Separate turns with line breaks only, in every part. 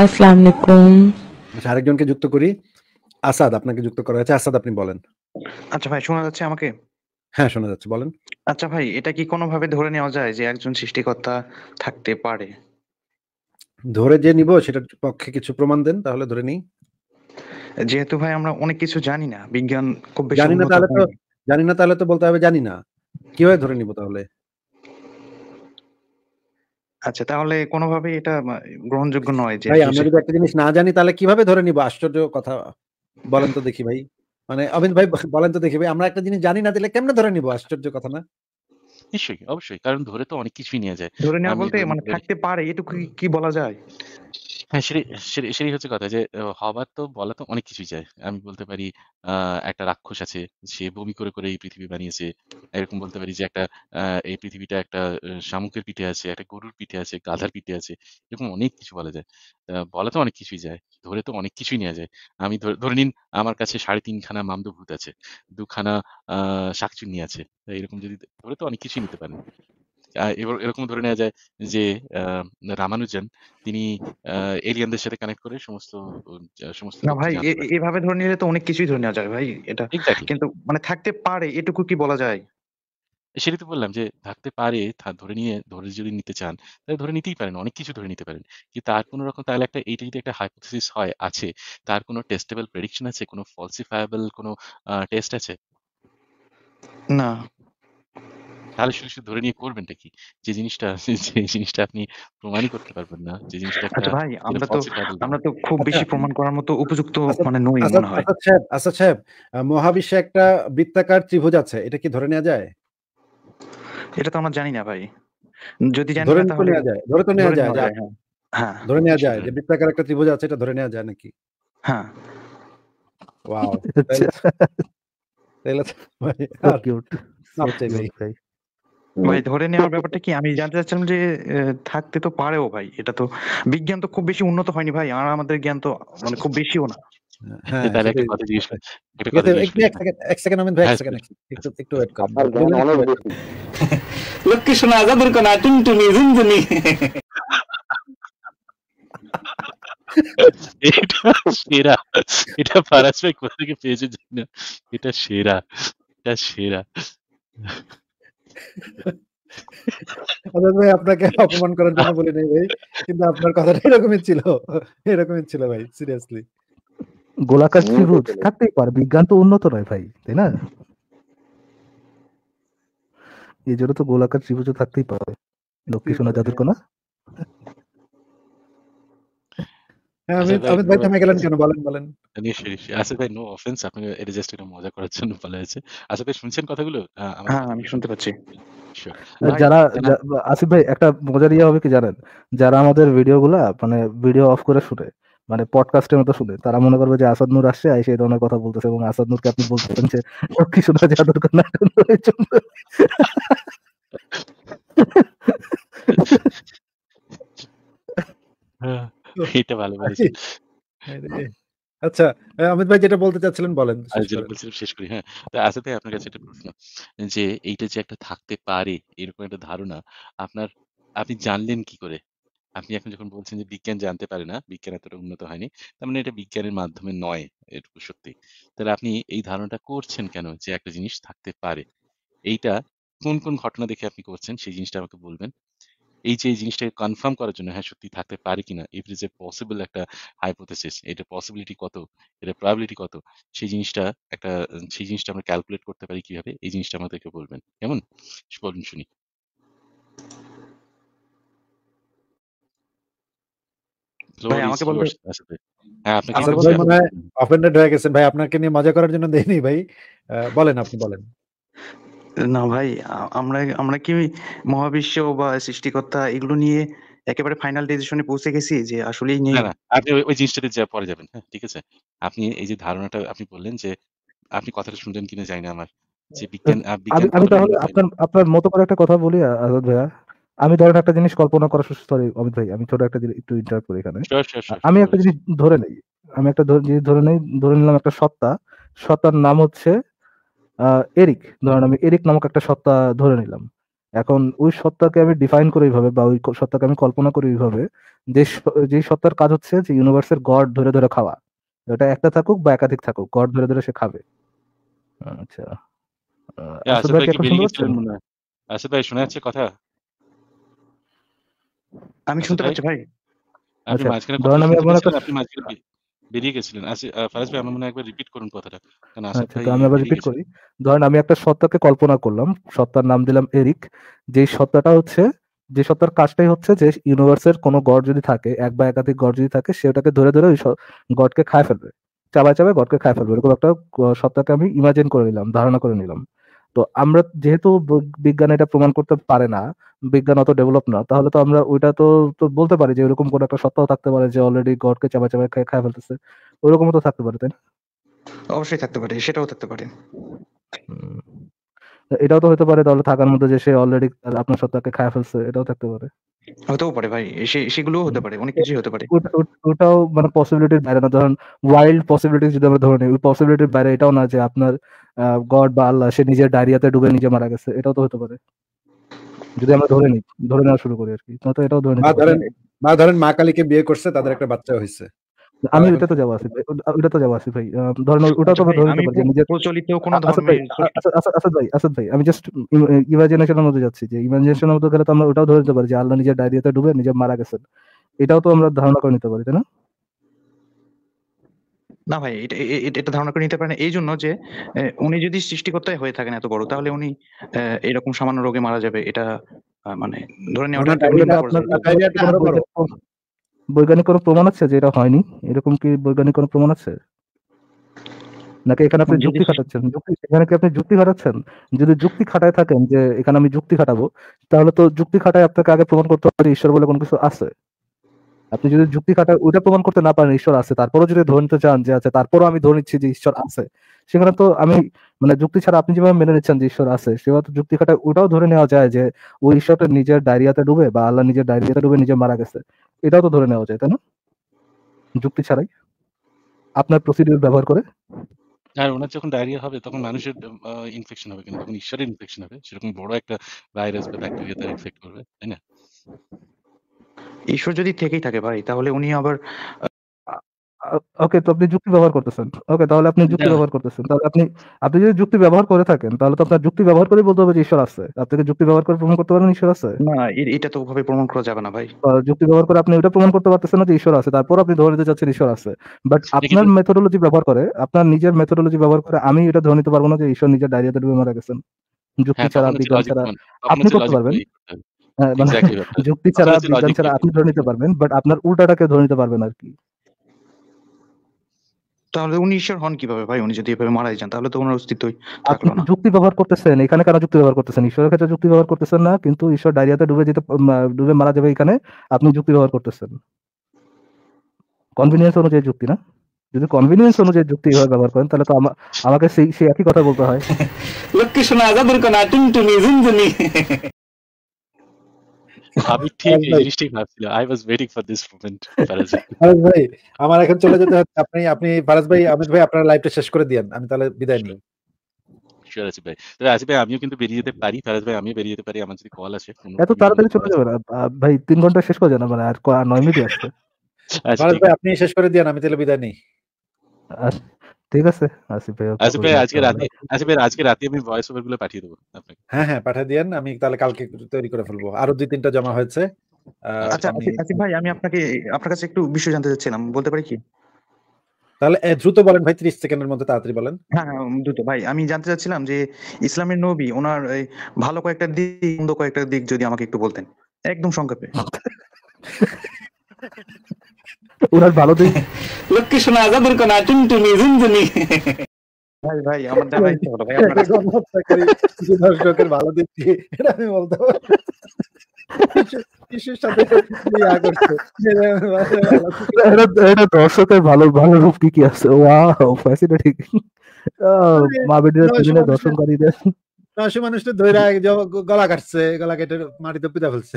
আসসালামু আলাইকুম
আচ্ছা আরেকজনকে যুক্ত করি আসাদ আপনাকে যুক্ত করা হয়েছে আসাদ আপনি বলেন আচ্ছা ভাই শোনা যাচ্ছে আমাকে হ্যাঁ শোনা যাচ্ছে বলেন
আচ্ছা ভাই এটা কি কোনো ভাবে ধরে নেওয়া যায় যে একজন সৃষ্টিকর্তা থাকতে পারে
ধরে যে নিব সেটার পক্ষে কিছু প্রমাণ দেন তাহলে ধরে নিই
যেহেতু ভাই আমরা অনেক কিছু জানি না বিজ্ঞান খুব বেশি জানি না তাহলে তো
জানি না তাহলে তো বলতে হবে জানি না কিভাবে ধরে নিব তাহলে
আচ্ছা তাহলে কোনোভাবে এটা গ্রহণযোগ্য নয়
যে ভাই আমরা যদি
একটা জিনিস না জানি তাহলে কিভাবে ধরে নিব আশ্চর্য কথা
বলেন তো
দেখি ভাই
মানে অমিত ভাই বলেন তো দেখি ভাই আমরা একটা জিনিস জানি না তাহলে কেমনে ধরে নিব আশ্চর্য কথা না
নিশ্চয়ই অবশ্যই কারণ ধরে তো অনেক কিছুই নিয়ে যায় ধরে নেওয়া বলতে মানে থাকতে
পারে এটুকু কি বলা যায়
হ্যাঁ সেটাই সেটাই হচ্ছে কথা যে হবার তো বলা তো অনেক কিছুই যায়। আমি বলতে পারি একটা রাক্ষস আছে। সে বমি করে, করে এই পৃথিবী বানিয়েছে। এরকম বলতে পারি যে একটা এই পৃথিবীটা একটা শামুকের পিঠে আছে, একটা গরুর পিঠে আছে, গাধার পিঠে আছে। এরকম অনেক কিছু বলা যায়। বলা তো অনেক কিছুই যায়। ধরে তো অনেক কিছুই নেওয়া যায়। আমি ধরে ধরে নিন আমার কাছে সাড়ে তিনখানা মামদো ভূত আছে। দুখানা আহ শাকচুন্নি আছে। এরকম যদি ধরে তো অনেক কিছুই নিতে পারেন। এরকম ধরে নেওয়া যায় যে রামানুজন তিনি এলিয়ানদের সাথে কানেক্ট করে সমস্ত সমস্ত না ভাই
এভাবে ধরে নিলে তো অনেক কিছুই ধরে নেওয়া যায় ভাই
এটা কিন্তু মানে থাকতে পারে এটুকু কি বলা যায় সেটাই তো বললাম যে থাকতে পারে ধরে নিয়ে ধরে যদি নিতে চান তাহলে ধরে নিতেই পারেন অনেক কিছু ধরে নিতে পারেন কিন্তু তার কোনো রকম তাহলে একটা এইটা যদি একটা হাইপোথিস হয় আছে তার কোনো টেস্টেবল প্রেডিকশন আছে কোনো ফলসিফায়াবল কোনো টেস্ট আছে না তাহলে শুধু শুধু ধরে নিয়ে করবেন কি যে জিনিসটা যে জিনিসটা আপনি প্রমাণই করতে পারবেন না যে জিনিসটা আচ্ছা ভাই আমরা তো
আমরা তো খুব আচ্ছা। বেশি প্রমাণ করার মতো উপযুক্ত আচ্ছা, মানে নই আচ্ছা, মনে হয় আচ্ছা স্যার আচ্ছা স্যার
মহাবিশ্বে একটা বৃত্তাকার ত্রিভুজ আছে এটা কি ধরে নেওয়া যায়
এটা তো আমরা জানি না ভাই যদি জানি তাহলে ধরে নেওয়া যায় ধরে তো নেওয়া যায় হ্যাঁ।,
হ্যাঁ।, হ্যাঁ ধরে নেওয়া যায় যে বৃত্তাকার একটা ত্রিভুজ আছে এটা ধরে নেওয়া যায় নাকি হ্যাঁ ওয়াও
তাহলে তাহলে ভাই ভাই আর কিউট ভাই ধরে নেওয়ার ব্যাপারটা কি আমি জানতে চাচ্ছিলাম যে থাকতে তো পারেও ভাই এটা তো বিজ্ঞান তো খুব বেশি উন্নত হয়নি ভাই আর আমাদের জ্ঞান তো মানে খুব বেশিও না
সেরা এটা কোথা থেকে না এটা সেরা এটা সেরা
আচ্ছা, ভাই আপনাকে অপমান করার জন্য বলি নাই ভাই কিন্তু আপনার কথাটা এরকমই ছিল এরকমই ছিল ভাই সিরিয়াসলি
গোলাকার ত্রিভুজ থাকতেই পারে বিজ্ঞান তো উন্নত নয় ভাই তাই না এই জন্য তো গোলাকার ত্রিভুজ থাকতেই পারে লক্ষ্মী সোনা যাদের কোনা
হ্যাঁ, আচ্ছা, নিশ্চয়ই, আচ্ছা, নো অফেন্স মজা আচ্ছা, শুনছেন কথাগুলো? হ্যাঁ, আমি শুনতে পাচ্ছি। যারা
আসিফ ভাই একটা মজার ইয়ে হবে কি জানেন? যারা আমাদের মানে ভিডিও অফ করে শুনে, মানে পডকাস্টের মতো শুনে, তারা মনে করবে যে আসাদ নূর আসছে এই ধরনের কথা বলতেছে এবং আসাদ নূরকে আপনি বলতেছেন যে
হ্যাঁ। এটা ভালো
আচ্ছা অমিত ভাই যেটা বলতে চাচ্ছিলেন বলেন
শেষ করি হ্যাঁ তো আচ্ছা আপনার কাছে একটা প্রশ্ন যে এইটা যে একটা থাকতে পারে এরকম একটা ধারণা আপনার আপনি জানলেন কি করে আপনি এখন যখন বলছেন যে বিজ্ঞান জানতে পারে না বিজ্ঞান এতটা উন্নত হয়নি তার মানে এটা বিজ্ঞানের মাধ্যমে নয় এটুকু সত্যি তাহলে আপনি এই ধারণাটা করছেন কেন যে একটা জিনিস থাকতে পারে এইটা কোন কোন ঘটনা দেখে আপনি করছেন সেই জিনিসটা আমাকে বলবেন এই যে এই জিনিসটাকে কনফার্ম করার জন্য হ্যাঁ সত্যি থাকতে পারে কিনা ইফ ইজ এ পসিবল একটা হাইপোথেসিস এটা পসিবিলিটি কত এটা প্রবাবিলিটি কত সেই জিনিসটা একটা সেই জিনিসটা আমরা ক্যালকুলেট করতে পারি কিভাবে এই জিনিসটা আমাদেরকে বলবেন কেমন বলুন শুনি আমাকে বলবেন হ্যাঁ আচ্ছা,
ভাই আপনাকে নিয়ে মজা করার জন্য দেইনি
ভাই বলেন আপনি বলেন না ভাই আমরা আমরা কি মহাবিশ্ব বা সৃষ্টিকর্তা এগুলো নিয়ে একেবারে ফাইনাল ডিসিশনে পৌঁছে গেছি যে আসলেই নেই
না আপনি ওই- জিনিসটাতে যা পরে যাবেন হ্যাঁ ঠিক আছে আপনি এই যে ধারণাটা আপনি বললেন যে আপনি কথাটা শুনলেন কিনা জানি না আমার যে বিজ্ঞান আমি বিজ্ঞান আমি তাহলে
আপনার আপনার মতো করে একটা কথা বলি আজাদ ভাইয়া আমি ধরেন একটা জিনিস কল্পনা করা সরি অমিত ভাই আমি ছোট একটা জিনিস একটু ইন্টারাক্ট করি এখানে আমি একটা জিনিস ধরে নেই আমি একটা জিনিস ধরে নেই ধরে নিলাম একটা সত্তা সত্তার নাম হচ্ছে এরিক ধরেন আমি এরিক নামক একটা সত্তা ধরে নিলাম এখন ওই সত্তাকে আমি ডিফাইন করে এইভাবে বা ওই সত্তাকে আমি কল্পনা করি ওইভাবে যে যে সত্তার কাজ হচ্ছে যে ইউনিভার্সের গড ধরে ধরে খাওয়া ওটা একটা থাকুক বা একাধিক থাকুক গড ধরে ধরে সে খাবে
আচ্ছা আসিফ ভাই কথা আমি আচ্ছা শুনতে পাচ্ছি ভাই আচ্ছা, ধরেন আপনি মাঝখানে বেরিয়ে গেছিলেন ফারাজ ভাই আমার মনে একবার রিপিট করুন কথাটা কারণ আচ্ছা,
আমি আবার রিপিট করি ধরেন আমি একটা সত্তাকে কল্পনা করলাম সত্তার নাম দিলাম এরিক যেই সত্তাটা হচ্ছে যে সত্তার কাজটাই হচ্ছে যে ইউনিভার্সের কোনো গড যদি থাকে এক বা একাধিক গড যদি থাকে সেটাকে ধরে ধরে ওই গডকে খায় ফেলবে চাবায় চাবায় গডকে খায় ফেলবে এরকম একটা সত্তাকে আমি ইমাজিন করে নিলাম ধারণা করে নিলাম তো আমরা যেহেতু বিজ্ঞান এটা প্রমাণ করতে পারে না বিজ্ঞান অত ডেভেলপ না তাহলে তো আমরা ওইটা তো তো বলতে পারি যে এরকম কোন একটা সত্তাও থাকতে পারে যে অলরেডি গডকে চাপা চাপা খেয়ে খায় ফেলতেছে ওরকমও তো থাকতে পারে তাই না
অবশ্যই থাকতে পারে সেটাও থাকতে পারে
এটাও তো হতে পারে তাহলে থাকার মধ্যে যে সে অলরেডি আপনার সত্তাকে খায় ফেলছে এটাও থাকতে পারে
হতেও পারে ভাই সেগুলো হতে পারে অনেক কিছুই হতে পারে
ওটাও মানে পসিবিলিটির বাইরে না ওয়াইল্ড পসিবিলিটি যদি আমরা ধরে নিই পসিবিলিটির বাইরে এটাও না যে আপনার গড বা আল্লাহ সে নিজের ডায়রিয়াতে ডুবে নিজে মারা গেছে এটাও তো হতে পারে যদি আমরা ধরে নিই ধরে নেওয়া শুরু করি আর কি তো এটাও ধরে নিই ধরেন
মা ধরেন মা কালীকে বিয়ে করছে তাদের একটা বাচ্চা হয়েছে
আমি ওটা তো যাওয়া আচ্ছা আছে ভাই ওটা তো যাওয়া আছে ভাই ধরেন ওটা তো ধরে নিতে পারি যে
প্রচলিত কোনো ধর্মের
আসাদ ভাই আসাদ ভাই আমি জাস্ট ইমাজিনেশনের মধ্যে যাচ্ছি যে ইমাজিনেশনের মধ্যে গেলে তো আমরা ওটাও ধরে নিতে পারি যে আল্লাহ নিজের ডায়রিয়াতে ডুবে নিজে মারা গেছেন এটাও তো আমরা ধারণা করে নিতে পারি তাই না
না ভাই এটা এটা ধারণা করে নিতে পারেন এই জন্য যে উনি যদি সৃষ্টিকর্তাই হয়ে থাকেন এত বড় তাহলে উনি এরকম সামান্য রোগে মারা যাবে এটা মানে ধরে নেওয়াটা মানে
বৈজ্ঞানিক কোনো প্রমাণ আছে যে এটা হয়নি এরকম কি বৈজ্ঞানিক কোনো প্রমাণ আছে নাকি এখানে আপনি যুক্তি খাটাচ্ছেন এখানে কি আপনি যুক্তি খাটাচ্ছেন যদি যুক্তি খাটায় থাকেন যে এখানে আমি যুক্তি খাটাবো তাহলে তো যুক্তি খাটায় আপনাকে আগে প্রমাণ করতে হবে ঈশ্বর বলে কোনো কিছু আছে আপনি যদি যুক্তি খাটায় ওইটা প্রমাণ করতে না পারেন ঈশ্বর আছে তারপরও যদি ধরে নিতে চান যে আছে তারপরও আমি ধরে নিচ্ছি যে ঈশ্বর আছে সেখানে তো আমি মানে যুক্তি ছাড়া আপনি যেভাবে মেনে নিচ্ছেন যে ঈশ্বর আছে সেভাবে যুক্তি খাটায় ওটাও ধরে নেওয়া যায় যে ওই ঈশ্বরটা নিজের ডায়রিয়াতে ডুবে বা আল্লাহ নিজের ডায়রিয়াতে ডুবে নিজে মারা গেছে এটাও তো ধরে নেওয়া যায় তাই না যুক্তি ছাড়াই আপনার প্রসিডিউর ব্যবহার করে
আর ওনার যখন ডায়রিয়া হবে তখন মানুষের ইনফেকশন হবে কিন্তু তখন ঈশ্বরের ইনফেকশন হবে সেরকম বড় একটা ভাইরাস বা ব্যাকটেরিয়া তার ইনফেক্ট করবে তাই না
ঈশ্বর যদি থেকেই থাকে ভাই তাহলে উনি আবার
ওকে তো আপনি যুক্তি ব্যবহার করতেছেন ওকে তাহলে আপনি যুক্তি ব্যবহার করতেছেন তাহলে আপনি আপনি যদি যুক্তি ব্যবহার করে থাকেন তাহলে তো আপনার যুক্তি ব্যবহার করে বলতে হবে যে ঈশ্বর আছে আপনাকে যুক্তি ব্যবহার করে প্রমাণ করতে পারেন ঈশ্বর আছে না
এটা তো ওভাবে প্রমাণ করা যাবে না ভাই
যুক্তি ব্যবহার করে আপনি ওটা প্রমাণ করতে পারতেছেন না যে ঈশ্বর আছে তারপর আপনি ধরে নিতে চাচ্ছেন ঈশ্বর আছে বাট আপনার মেথোডোলজি ব্যবহার করে আপনার নিজের মেথোডোলজি ব্যবহার করে আমি এটা ধরে নিতে পারবো না যে ঈশ্বর নিজের ডায়রিয়াতে ডুবে মারা গেছেন যুক্তি হ্যাঁ, ছাড়া বিজ্ঞান ছাড়া আপনি করতে পারবেন হ্যাঁ, মানে যুক্তি ছাড়া বিজ্ঞান ছাড়া আপনি ধরে নিতে পারবেন বাট আপনার উল্টাটাকে ধরে নিতে পারবেন আর কি
তাহলে উনি ঈশ্বর হন কিভাবে ভাই উনি যদি এভাবে মারাই যান তাহলে তো ওনার অস্তিত্বই
থাকলো না যুক্তি ব্যবহার করতেছেন এখানে কেন যুক্তি ব্যবহার করতেছেন ঈশ্বরের ক্ষেত্রে যুক্তি ব্যবহার করতেছেন না কিন্তু ঈশ্বর ডায়রিয়াতে ডুবে যেতে ডুবে মারা যাবে এখানে আপনি যুক্তি ব্যবহার করতেছেন কনভিনিয়েন্স অনুযায়ী যুক্তি না যদি কনভিনিয়েন্স অনুযায়ী যুক্তি এভাবে ব্যবহার করেন তাহলে তো আমাকে সেই সেই একই কথা বলতে হয়
লক্ষ্মী শোনা যাদুর কানা টুনটুনি ঝুনঝুনি আমি ঠিক এই ভাবছিলাম I was waiting for this moment Faraz
ভাই আমার এখন চলে যেতে হবে আপনি আপনি ফারাজ ভাই আমিত ভাই আপনার লাইভটা শেষ করে দিয়েন আমি তাহলে বিদায় নিই
শিওর আসিফ ভাই তবে আসিফ ভাই আমিও কিন্তু বেরিয়ে যেতে পারি ফারাজ ভাই আমিও বেরিয়ে যেতে পারি আমার যদি কল আসে এত তাড়াতাড়ি চলে
যাবে ভাই তিন ঘন্টা শেষ করে যান মানে আর নয় মিনিট আচ্ছা, আছে ফারাজ ভাই
আপনি শেষ করে দিয়েন আমি তাহলে বিদায় নিই
আচ্ছা। ঠিক আছে আসিফ ভাই আসিফ ভাই আজকে
রাতে আসিফ ভাই আজকে
রাতে আমি ভয়েস ওভার গুলো পাঠিয়ে দেবো
আপনাকে হ্যাঁ হ্যাঁ পাঠিয়ে দেন আমি তাহলে কালকে তৈরি করে ফেলবো আরো দুই তিনটা জমা হয়েছে আচ্ছা আসিফ ভাই আমি আপনাকে আপনার কাছে একটু বিষয় জানতে
চাচ্ছিলাম বলতে পারি কি তাহলে দ্রুত বলেন ভাই 30 সেকেন্ডের মধ্যে তাড়াতাড়ি বলেন হ্যাঁ, হ্যাঁ দ্রুত ভাই আমি জানতে চাচ্ছিলাম যে ইসলামের নবী ওনার ভালো কয়েকটা দিক মন্দ কয়েকটা দিক যদি আমাকে একটু বলতেন একদম সংক্ষেপে
ওনার ভালো দিন
লক্ষ্মী শোনা আজাদুর কোনা টুনটুনি ঝুনঝুনি দর্শকের ভালো
ভালো রূপ কি কি আছে oh, গলা কাটছে
গলা কেটে মাটিতে পিতা ফেলছে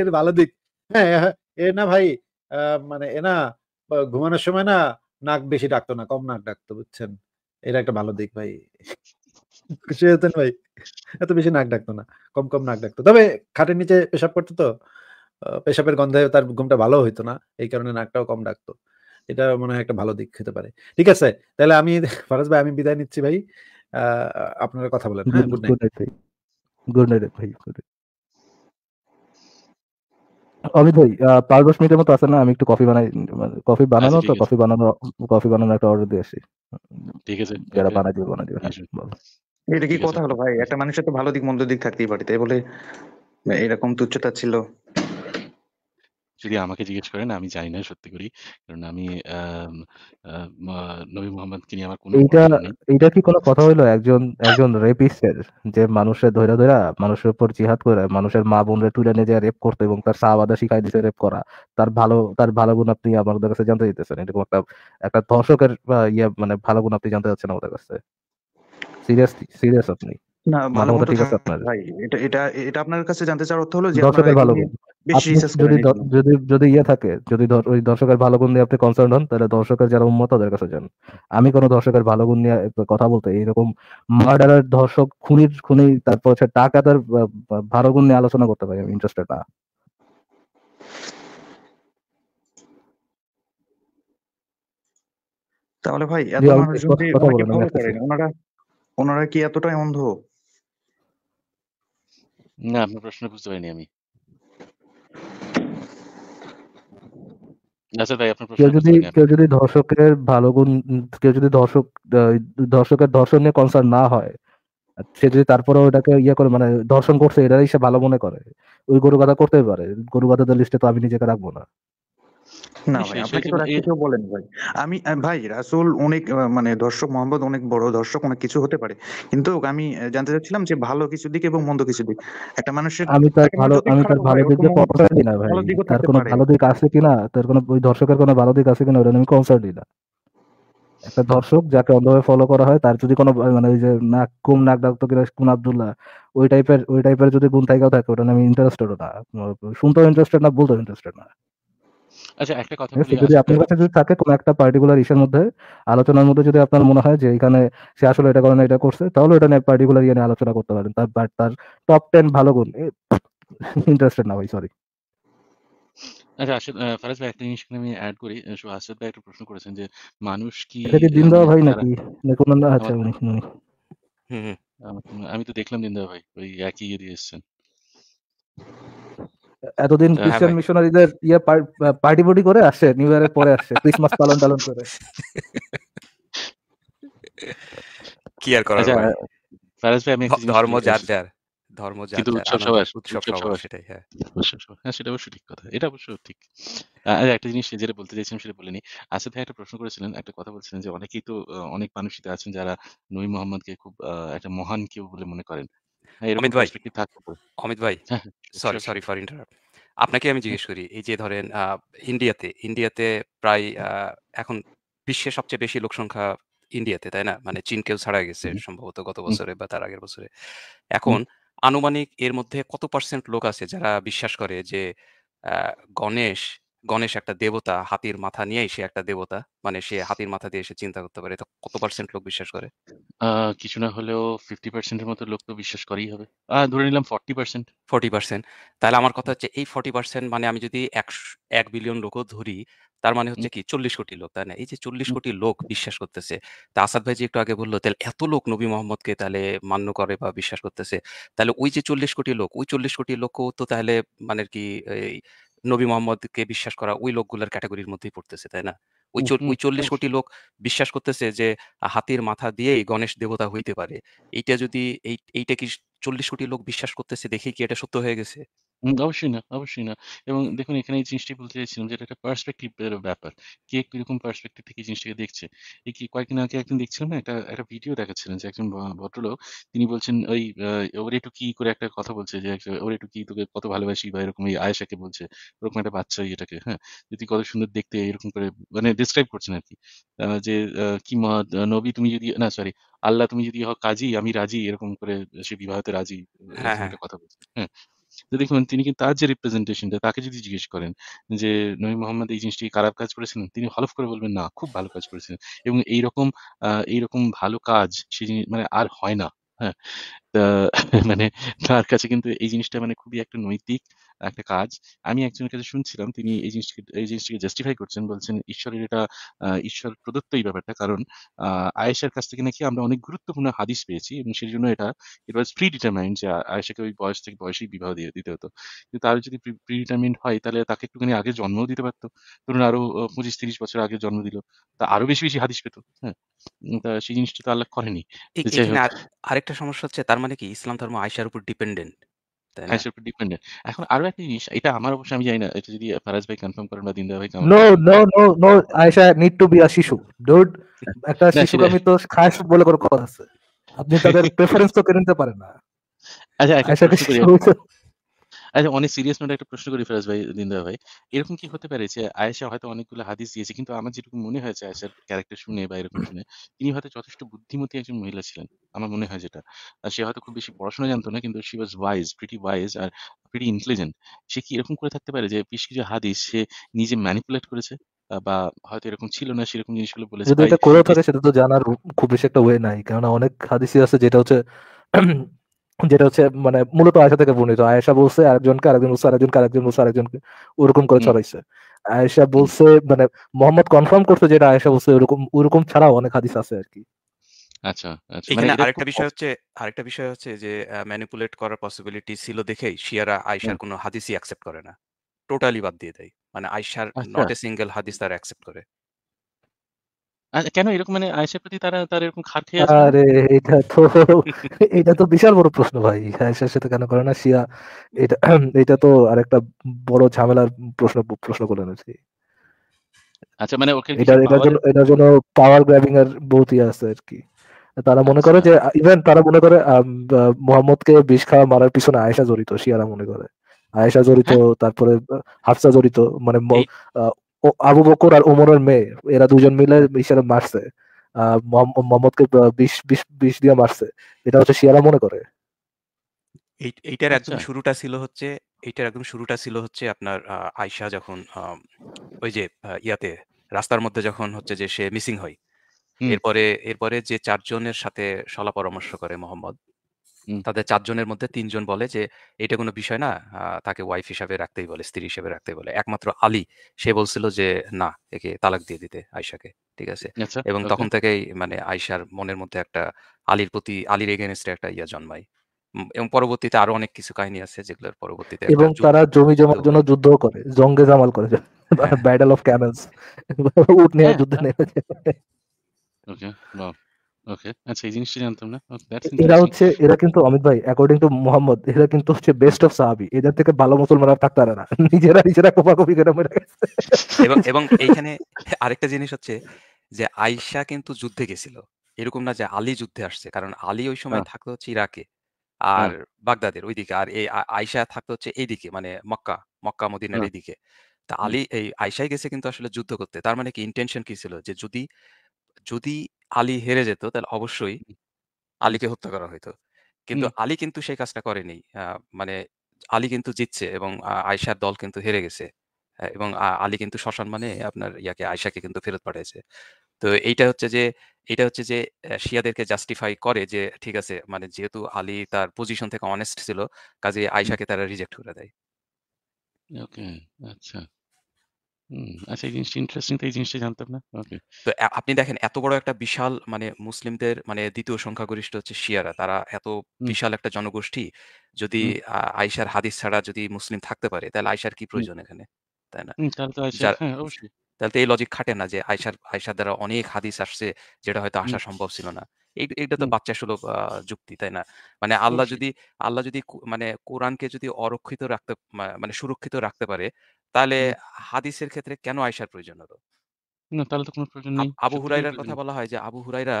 এর ভালো দিক হ্যাঁ এর না ভাই মানে এ না ঘুমানোর সময় না নাক বেশি ডাকতো না কম নাক ডাকতো বুঝছেন এটা একটা ভালো দিক ভাই খুশি হতেন ভাই এত বেশি নাক ডাকতো না কম কম নাক ডাকতো তবে খাটের নিচে পেশাব করতো তো পেশাবের গন্ধে তার ঘুমটা ভালো হইতো না এই কারণে নাকটাও কম ডাকতো এটা মনে হয় একটা ভালো দিক হতে পারে ঠিক আছে তাহলে আমি ফারাজ ভাই আমি বিদায় নিচ্ছি ভাই আপনারা কথা বলেন গুড
নাইট গুড নাইট ভাই অমিত ভাই পাঁচ দশ মিনিটের মতো আছে না আমি একটু কফি বানাই মানে কফি আচ্ছা, বানানো তো কফি বানানো কফি বানানো একটা অর্ডার দিয়ে আসি
ঠিক আছে যারা বানাই দিবে বানাই
দিবে
এটা কি কথা হলো ভাই একটা মানুষের তো ভালো দিক মন্দ দিক থাকতেই পারে তাই বলে
এরকম তুচ্ছতা ছিল যদি আমাকে জিজ্ঞেস করেন আমি জানি না সত্যি করি কারণ আমি নবী মোহাম্মদ কে আমার কোনো এটা
এটা কি কোনো কথা হইলো? একজন একজন রেপিস্টের যে মানুষের ধইরা, ধইরা মানুষের উপর জিহাদ করে মানুষের মা-বোনরে তুলে নিয়ে যায় রেপ করতে এবং তার সাহাবাদা শিখায় দিতে রেপ করা। তার ভালো তার ভালো গুণ আপনি আমাদের কাছে জানতে দিতেছেন এরকম একটা একটা ধর্ষকের ইয়ে মানে ভালো গুণ আপনি জানতে চাচ্ছেন আমাদের কাছে। সিরিয়াসলি সিরিয়াস আপনি। না আচ্ছা, ভালো ঠিক আছে আপনার
এটা এটা এটা আপনার কাছে জানতে চাওয়ার অর্থ হলো যে দর্শকের ভালো যদি
যদি যদি ইয়ে থাকে যদি ওই দর্শকের ভালো গুণ নিয়ে আপনি কনসার্ন হন তাহলে দর্শকের যারা উন্মত তাদের কাছে যান আমি কোনো দর্শকের ভালো গুণ নিয়ে কথা বলতে এইরকম মার্ডারের ধর্ষক খুনির খুনি তারপর হচ্ছে টাকা তার ভালো গুণ নিয়ে আলোচনা করতে পারি আমি ইন্টারেস্টেড না
তাহলে ভাই এত মানুষ যদি ওনারা ওনারা কি এতটাই অন্ধ
না আপনার প্রশ্ন বুঝতে পারিনি আমি আচ্ছা কেউ যদি কেউ যদি
ধর্ষকের ভালো কেউ যদি ধর্ষক ধর্ষকের ধর্ষণ নিয়ে না হয় সে যদি ওটাকে ইয়ে করে মানে ধর্ষণ করছে এটাই সে ভালো মনে করে ওই গরু কথা করতেই পারে গরু গাধাদের লিস্টে তো আমি নিজেকে রাখবো না
না ভাই আপনাকে তো বলেন ভাই আমি ভাই রাসুল অনেক মানে দর্শক মোহাম্মদ অনেক বড় দর্শক অনেক কিছু হতে পারে কিন্তু আমি জানতে চাচ্ছিলাম যে ভালো কিছু দিক এবং মন্দ কিছু দিক একটা মানুষের আমি তার ভালো আমি তার ভালো দিক দিই না ভাই তার কোনো ভালো
দিক আছে কিনা তার কোনো ওই দর্শকের কোনো ভালো দিক আছে কিনা ওটা আমি কনসার্ট দিই না একটা দর্শক যাকে অন্ধভাবে ফলো করা হয় তার যদি কোনো মানে ওই যে নাক কুম নাক ডাকতো কিনা কুম ওই টাইপের ওই টাইপের যদি গুণ থাকাও থাকে ওটা আমি ইন্টারেস্টেড না শুনতেও ইন্টারেস্টেড না বলতেও ইন্টারেস্টেড না
আচ্ছা একটা কথা যদি আচ্ছা। আপনার
কাছে যদি থাকে কোনো একটা পার্টিকুলার ইস্যুর মধ্যে আলোচনার মধ্যে যদি আপনার মনে হয় যে এখানে সে আসলে এটা করে না এটা করছে তাহলে এটা নিয়ে পার্টিকুলার ইয়ে নিয়ে আলোচনা করতে পারেন তার বাট তার টপ 10 ভালো গুণ ইন্টারেস্টেড না ভাই সরি
আচ্ছা আসলে ফারাজ ভাই একটা জিনিস আমি অ্যাড করি আসিফ ভাই একটা প্রশ্ন করেছেন যে মানুষ কি এটা কি দিন দেওয়া ভাই নাকি না কোন না আচ্ছা উনি উনি আমি তো দেখলাম দিন দেওয়া ভাই ওই একই ইয়ে দিয়ে এসেছেন
এতদিন ক্রিশ্চিয়ান মিশনারিদের ইয়ে পার্টি বডি করে আসে নিউ ইয়ারের পরে আসে ক্রিসমাস পালন টালন করে
কি আর করা যায় আচ্ছা, ফারাজ ভাই আমি ধর্ম যার যার ধর্ম যার কিন্তু উৎসব সবার উৎসব সবার সেটাই হ্যাঁ
হ্যাঁ সেটা অবশ্য ঠিক কথা এটা অবশ্য ঠিক আর আচ্ছা, একটা জিনিস যেটা বলতে চাইছিলাম সেটা বলিনি আসিফ আচ্ছা, ভাই একটা প্রশ্ন করেছিলেন একটা কথা বলছিলেন যে অনেকেই তো অনেক মানুষই আছেন যারা নবী মোহাম্মদকে
খুব একটা মহান কেউ বলে মনে করেন হ্যাঁ, অমিত ভাই অমিত ভাই সরি সরি ফর ইন্টারাপ্ট আপনাকে আমি জিজ্ঞেস করি এই যে ধরেন ইন্ডিয়াতে ইন্ডিয়াতে প্রায় এখন বিশ্বের সবচেয়ে বেশি লোক সংখ্যা ইন্ডিয়াতে তাই না মানে চীনকেও ছাড়া গেছে সম্ভবত গত বছরে বা তার আগের বছরে এখন আনুমানিক এর মধ্যে কত পার্সেন্ট লোক আছে যারা বিশ্বাস করে যে গণেশ গণেশ একটা দেবতা হাতির মাথা নিয়েই সে একটা দেবতা মানে সে হাতির মাথা দিয়ে সে চিন্তা করতে পারে এটা কত পার্সেন্ট লোক বিশ্বাস করে কিছু না হলেও ফিফটি পার্সেন্টের মতো লোক তো বিশ্বাস করেই হবে
ধরে নিলাম ফর্টি পার্সেন্ট ফর্টি পার্সেন্ট
তাহলে আমার কথা হচ্ছে এই ফর্টি পার্সেন্ট মানে আমি যদি এক বিলিয়ন লোকও ধরি তার মানে হচ্ছে কি চল্লিশ কোটি লোক তাই না এই যে চল্লিশ কোটি লোক বিশ্বাস করতেছে তা আসাদ ভাই যে একটু আগে বললো তাহলে এত লোক নবী মোহাম্মদকে তাহলে মান্য করে বা বিশ্বাস করতেছে তাহলে ওই যে চল্লিশ কোটি লোক ওই চল্লিশ কোটি লোকও তো তাহলে মানে কি নবী মোহাম্মদকে বিশ্বাস করা ওই লোকগুলোর ক্যাটাগরির মধ্যেই পড়তেছে তাই না ওই ওই চল্লিশ কোটি লোক বিশ্বাস করতেছে যে হাতির মাথা দিয়েই গণেশ দেবতা হইতে পারে এইটা যদি এইটা কি চল্লিশ কোটি লোক বিশ্বাস করতেছে দেখি কি এটা সত্য হয়ে গেছে
অবশ্যই না, অবশ্যই না। এবং দেখুন এখানে এই জিনিসটি বলতে চাইছিলাম যে এটা একটা পার্সপেক্টিভ এর ব্যাপার। কে কিরকম পার্সপেক্টিভ থেকে জিনিসটাকে দেখছে। এই কি কয়েকদিন আগে একদিন দেখছিলাম না একটা, একটা ভিডিও দেখাচ্ছিলেন যে একজন ভদ্রলোক তিনি বলছেন ওই "ওর একটু কি" করে একটা কথা বলছে যে "ওর একটু কি তোকে কত ভালোবাসি" বা এরকম এই আয়েশাকে বলছে। ওরকম একটা বাচ্চা এটাকে, হ্যাঁ? যদি কত সুন্দর দেখতে" এরকম করে মানে ডিসক্রাইব করছেন আরকি। কি যে "কি মহৎ নবী তুমি যদি" না সরি "আল্লাহ তুমি যদি হও কাজী আমি রাজি" এরকম করে সে বিবাহতে রাজি। হ্যাঁ, হ্যাঁ। একটা হ্যাঁ। কথা বলছে। হ্যাঁ? দেখুন তিনি কিন্তু তার যে রিপ্রেজেন্টেশনটা তাকে যদি জিজ্ঞেস করেন যে নবী মোহাম্মদ এই জিনিসটি খারাপ কাজ করেছেন তিনি হলফ করে বলবেন না খুব ভালো কাজ করেছেন এবং এইরকম এইরকম ভালো কাজ সে জিনিস মানে আর হয় না হ্যাঁ মানে তার কাছে কিন্তু এই জিনিসটা মানে খুবই একটা নৈতিক একটা কাজ আমি একজনের কাছে শুনছিলাম তিনি এই জিনিসটিকে এই জিনিসটিকে জাস্টিফাই করছেন বলছেন ঈশ্বরের এটা ঈশ্বর প্রদত্ত এই ব্যাপারটা কারণ আয়েশার কাছ থেকে নাকি আমরা অনেক গুরুত্বপূর্ণ হাদিস পেয়েছি এবং সেই জন্য এটা ইট ওয়াজ প্রি ডিটারমাইন্ড যে আয়েশাকে ওই বয়স থেকে বয়সেই বিবাহ দিয়ে দিতে হতো কিন্তু তার যদি প্রি ডিটারমাইন্ড হয় তাহলে তাকে একটুখানি আগে জন্ম দিতে পারতো ধরুন আরো পঁচিশ তিরিশ
বছর আগে জন্ম দিল তা আরো বেশি বেশি হাদিস পেত হ্যাঁ তা সেই জিনিসটা তো আল্লাহ করেনি আরেকটা সমস্যা হচ্ছে তার মানে কি ইসলাম ধর্ম আয়েশার উপর ডিপেন্ডেন্ট তাই না ডিপেন্ডেন্ট হ্যাঁ, এখন আরো একটা জিনিস এটা আমার অবশ্য আমি জানি না এটা যদি ফারাজ ভাই কনফার্ম করেন বা দিনদা ভাই no no no no
Ayesha need to be a শিশু ডুড একটা শিশু আমি তো খাস বলে করে কথা আছে আপনি তাদের প্রেফারেন্স তো করে নিতে পারেন না
আচ্ছা, আচ্ছা আয়েশাকে আচ্ছা অনেক সিরিয়াস নোটে একটা প্রশ্ন করি ফেরাজ ভাই দিনদা ভাই এরকম কি হতে পারে যে আয়েশা হয়তো অনেকগুলো হাদিস দিয়েছে কিন্তু আমার যেরকম মনে হয়েছে আয়েশার ক্যারেক্টার শুনে বা এরকম শুনে তিনি হয়তো যথেষ্ট বুদ্ধিমতী একজন মহিলা ছিলেন আমার মনে হয় যেটা আর সে হয়তো খুব বেশি পড়াশোনা জানতো না কিন্তু she was wise pretty wise আর প্রিটি ইন্টেলিজেন্ট সে কি এরকম করে থাকতে পারে যে বেশ কিছু হাদিস সে নিজে ম্যানিপুলেট করেছে বা হয়তো এরকম ছিল না সেরকম জিনিসগুলো বলেছে যদি এটা
করে থাকে সেটা তো জানার খুব বেশি একটা ওয়ে নাই কারণ অনেক হাদিসই আছে যেটা হচ্ছে যেটা হচ্ছে মানে মূলত আয়সা থেকে বর্ণিত আয়সা বলছে আরেকজনকে আরেকজন বলছে আরেকজনকে আরেকজন বলছে আরেকজনকে ওরকম করে ছড়াইছে আয়েশা বলছে মানে মোহাম্মদ কনফার্ম করছে যেটা আয়েশা বলছে ওরকম ওরকম ছাড়াও অনেক হাদিস আছে আর কি
আচ্ছা, আচ্ছা। এখানে মানে আরেকটা বিষয়
হচ্ছে আরেকটা বিষয় হচ্ছে যে ম্যানিপুলেট করার পসিবিলিটি ছিল দেখেই শিয়ারা আয়েশার কোনো হাদিসই অ্যাকসেপ্ট করে না টোটালি বাদ দিয়ে দেয় মানে আয়েশার নট এ সিঙ্গেল হাদিস তারা অ্যাকসেপ্ট করে
কেন এরকম মানে আয়েশার প্রতি তারা তার এরকম খারখেয়ে আছে আরে এটা
তো এটা তো বিশাল বড় প্রশ্ন ভাই। আয়েশার সাথে কেন করে না শিয়া এটা এটা তো আরেকটা বড় ঝামেলার প্রশ্ন প্রশ্ন করে আরকি।
আচ্ছা মানে ওকে এটা সে এটার জন্য এটার
জন্য পাওয়ার গ্র্যাবিং এর বহুত ইয়ে আছে কি তারা মনে করে যে আ ইভেন তারা মনে করে মোহাম্মদকে আ বিষ খাওয়া মারার পিছনে আয়েশা জড়িত। শিয়ারা মনে করে। আয়েশা জড়িত, হ্যাঁ। তারপরে হাফসা জড়িত। মানে আবু বকর আর ওমরের মেয়ে এরা দুজন মিলে ইসারে মারছে মোহাম্মদকে বিশ বিশ বিশ দিয়ে মারছে এটা হচ্ছে শিয়ারা মনে করে
এইটার একদম আচ্ছা। শুরুটা ছিল হচ্ছে এইটার একদম শুরুটা ছিল হচ্ছে আপনার আয়শা যখন ওই যে ইয়াতে রাস্তার মধ্যে যখন হচ্ছে যে সে মিসিং হয় এরপরে এরপরে যে চারজনের সাথে সলা পরামর্শ করে মোহাম্মদ তাদের চারজনের মধ্যে তিনজন বলে যে এটা কোনো বিষয় না তাকে ওয়াইফ হিসাবে রাখতেই বলে স্ত্রী হিসাবে রাখতেই বলে একমাত্র আলী সে বলছিল যে না একে তালাক দিয়ে দিতে আয়সাকে ঠিক আছে আচ্ছা, এবং তখন থেকেই মানে আয়সার মনের মধ্যে একটা আলীর প্রতি আলীর এগেনস্টে একটা ইয়া জন্মায় এবং পরবর্তীতে আরো অনেক কিছু কাহিনী আছে যেগুলোর পরবর্তীতে এবং তারা জমি
জমার জন্য যুদ্ধ করে জঙ্গে জামাল করে ব্যাটল অফ ক্যামেলস উঠ নিয়ে হ্যাঁ। যুদ্ধ নেমে যায়
ওকে ওকে আচ্ছা এই জিনিসটা জানতাম না
এরা হচ্ছে
এরা কিন্তু অমিত ভাই অ্যাকর্ডিং টু মোহাম্মদ এরা কিন্তু হচ্ছে বেস্ট অফ সাহাবি এদের থেকে ভালো না নিজেরা নিজেরা করে
এবং এবং এইখানে আরেকটা জিনিস হচ্ছে যে আয়েশা কিন্তু যুদ্ধে গেছিল এরকম না যে আলী যুদ্ধে আসছে কারণ আলী ওই সময় হ্যাঁ। থাকতো হচ্ছে ইরাকে আর হ্যাঁ। বাগদাদের ওইদিকে আর এই আয়েশা থাকতো হচ্ছে এইদিকে মানে মক্কা মক্কা মদিনার হ্যাঁ। এইদিকে তা আলী এই আয়েশাই গেছে কিন্তু আসলে যুদ্ধ করতে তার মানে কি ইন্টেনশন কি ছিল যে যদি যদি আলী হেরে যেত তাহলে অবশ্যই আলীকে হত্যা করা হইতো। কিন্তু আলী কিন্তু সেই কাজটা করেনি। মানে আলী কিন্তু জিতছে এবং আয়সার দল কিন্তু হেরে গেছে। এবং আলী কিন্তু মানে আপনার ইয়াকে আয়সাকে কিন্তু ফেরত পাঠিয়েছে তো এইটা হচ্ছে যে এটা হচ্ছে যে শিয়াদেরকে জাস্টিফাই করে যে ঠিক আছে মানে যেহেতু আলী তার পজিশন থেকে অনেস্ট ছিল, কাজে আয়সাকে তারা রিজেক্ট করে দেয়। ওকে, আচ্ছা। আচ্ছা, আপনি দেখেন এত বড় একটা বিশাল মানে মুসলিমদের মানে দ্বিতীয় সংখ্যাগরিষ্ঠ হচ্ছে শিয়ারা। তারা এত বিশাল একটা জনগোষ্ঠী। যদি হুম। হাদিস ছাড়া যদি মুসলিম থাকতে পারে তাহলে আয়েশার কি প্রয়োজন এখানে? তাই না? তাহলে তো হ্যাঁ, অবশ্যই। তাহলে তো এই লজিক খাটে না যে আয়েশার আয়েশার দ্বারা অনেক হাদিস আসছে যেটা হয়তো আসা সম্ভব ছিল না। এটা তো বাচ্চা সুলভ যুক্তি তাই না মানে আল্লাহ যদি আল্লাহ যদি মানে কোরআনকে যদি অরক্ষিত রাখতে মানে সুরক্ষিত রাখতে পারে তাহলে হাদিসের ক্ষেত্রে কেন আয়সার প্রয়োজন হলো
না তাহলে তো কোনো প্রয়োজন নেই আবু হুরাইরার কথা
বলা হয় যে আবু হুরাইরা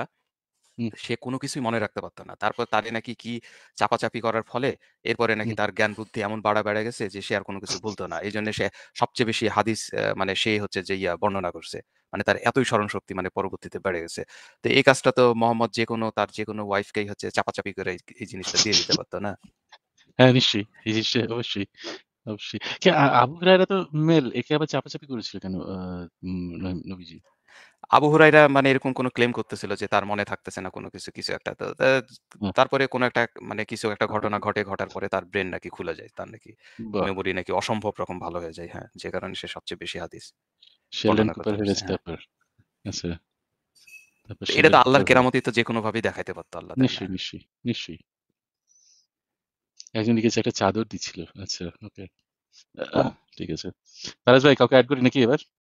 সে কোনো কিছুই মনে রাখতে পারতো না তারপর তাদের নাকি কি চাপাচাপি করার ফলে এরপরে নাকি তার জ্ঞান বুদ্ধি এমন বাড়া বেড়ে গেছে যে সে আর কোনো কিছু বলতো না এই জন্য সে সবচেয়ে বেশি হাদিস মানে সে হচ্ছে যে ইয়া বর্ণনা করছে মানে তার এতই স্মরণশক্তি মানে পরবর্তীতে বেড়ে গেছে তো এই কাজটা তো মোহাম্মদ যে কোনো তার যে কোনো ওয়াইফকেই হচ্ছে চাপাচাপি করে এই জিনিসটা দিয়ে দিতে পারতো না
হ্যাঁ নিশ্চয়ই নিশ্চয়ই
অবশ্যই অবশ্যই আবু হুরায়রা তো মেল একে আবার চাপাচাপি করেছিল কেন নবীজি আবু হুরাইরা মানে এরকম কোনো ক্লেম করতেছিল যে তার মনে থাকতেছে না কোনো কিছু কিছু একটা তারপরে কোনো একটা মানে কিছু একটা ঘটনা ঘটে ঘটার পরে তার ব্রেন নাকি খুলে যায় তার নাকি মেমোরি নাকি অসম্ভব রকম ভালো হয়ে যায় হ্যাঁ যে কারণে সে সবচেয়ে বেশি হাদিস শেলডন কুপার ভেস্টাপের এটা তো আল্লাহর কেরামতি তো যে কোনো ভাবে দেখাইতে পারতো আল্লাহ
নিশ্চয়ই নিশ্চয়ই নিশ্চয়ই একজন লিখেছে একটা চাদর দিছিল আচ্ছা ওকে ঠিক আছে তারাজ ভাই কাউকে অ্যাড করি নাকি এবার